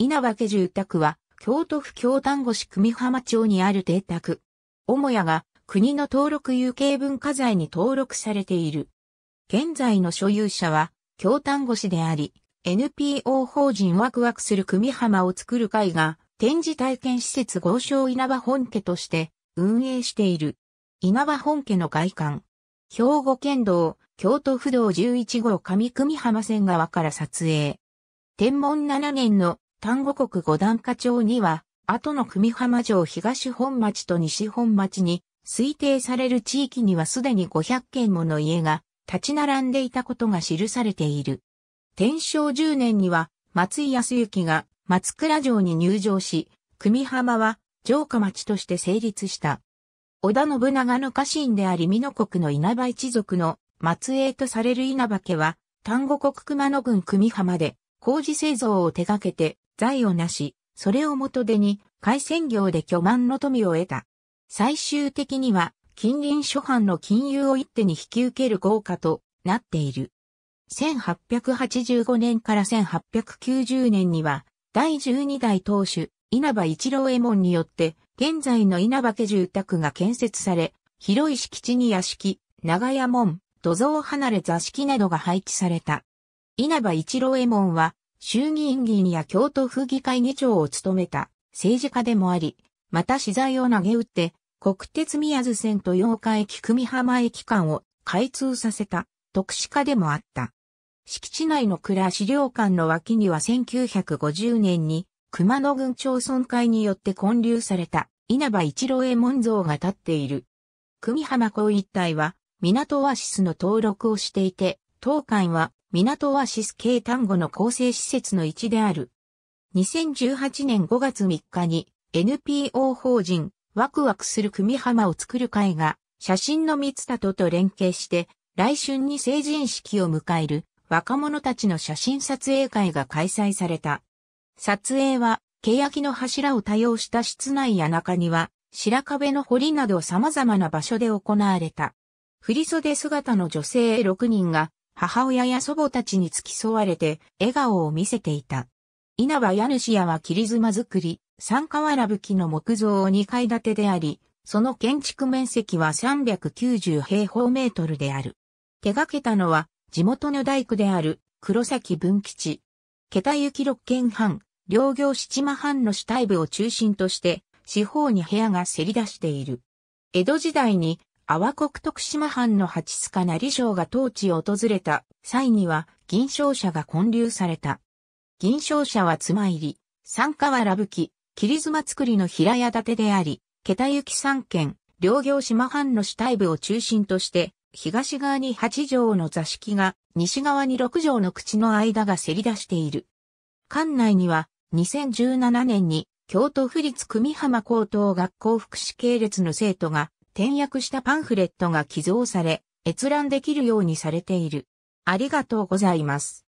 稲葉家住宅は、京都府京丹後市久美浜町にある邸宅。母屋が国の登録有形文化財に登録されている。現在の所有者は、京丹後市であり、NPO 法人ワクワクする久美浜を作る会が、展示体験施設豪商稲葉本家として運営している。稲葉本家の外観。兵庫県道、京都府道11号上久美浜線側から撮影。天文7年の丹後国五段下町には、後の久美浜城東本町と西本町に、推定される地域にはすでに500軒もの家が立ち並んでいたことが記されている。天正10年には松井康幸が松倉城に入城し、久美浜は城下町として成立した。織田信長の家臣であり美濃国の稲葉一族の末裔とされる稲葉家は、丹後国熊野郡久美浜で工事製造を手掛けて財を成し、それを元手に、海鮮業で巨万の富を得た。最終的には、近隣諸藩の金融を一手に引き受ける豪華となっている。1885年から1890年には、第12代当主、稲葉一郎右衛門によって、現在の稲葉家住宅が建設され、広い敷地に屋敷、長屋門、土蔵離れ座敷などが配置された。稲葉一郎右衛門は、衆議院議員や京都府議会議長を務めた政治家でもあり、また資材を投げ打って、国鉄宮津線と八日駅久美浜駅間を開通させた特殊化でもあった。敷地内の蔵資料館の脇には1950年に熊野郡町村会によって建立された稲葉一郎衛門像が建っている。久美浜港一帯は港オアシスの登録をしていて、当館は港オアシス系単語の構成施設の一である。2018年5月3日に NPO 法人ワクワクする組浜を作る会が写真の三つ里と連携して来春に成人式を迎える若者たちの写真撮影会が開催された。撮影は、欅の柱を多用した室内や中庭、白壁の堀など様々な場所で行われた。振袖姿の女性6人が母親や祖母たちに付き添われて、笑顔を見せていた。稲葉家主屋は切り妻作り、三河原吹の木造2階建てであり、その建築面積は390平方メートルである。手掛けたのは、地元の大工である、黒崎文吉。桁行六軒半、両行七間半の主体部を中心として、四方に部屋がせり出している。江戸時代に阿波国徳島藩の八塚成城が当地を訪れた際には、銀賞者が建立された。銀賞者は妻入り、参加はラブキ、切妻作りの平屋建てであり、桁行き三軒、両行島藩の主体部を中心として、東側に八畳の座敷が、西側に六畳の口の間がせり出している。館内には、2017年に、京都府立組浜高等学校福祉系列の生徒が、転訳したパンフレットが寄贈され、閲覧できるようにされている。ありがとうございます。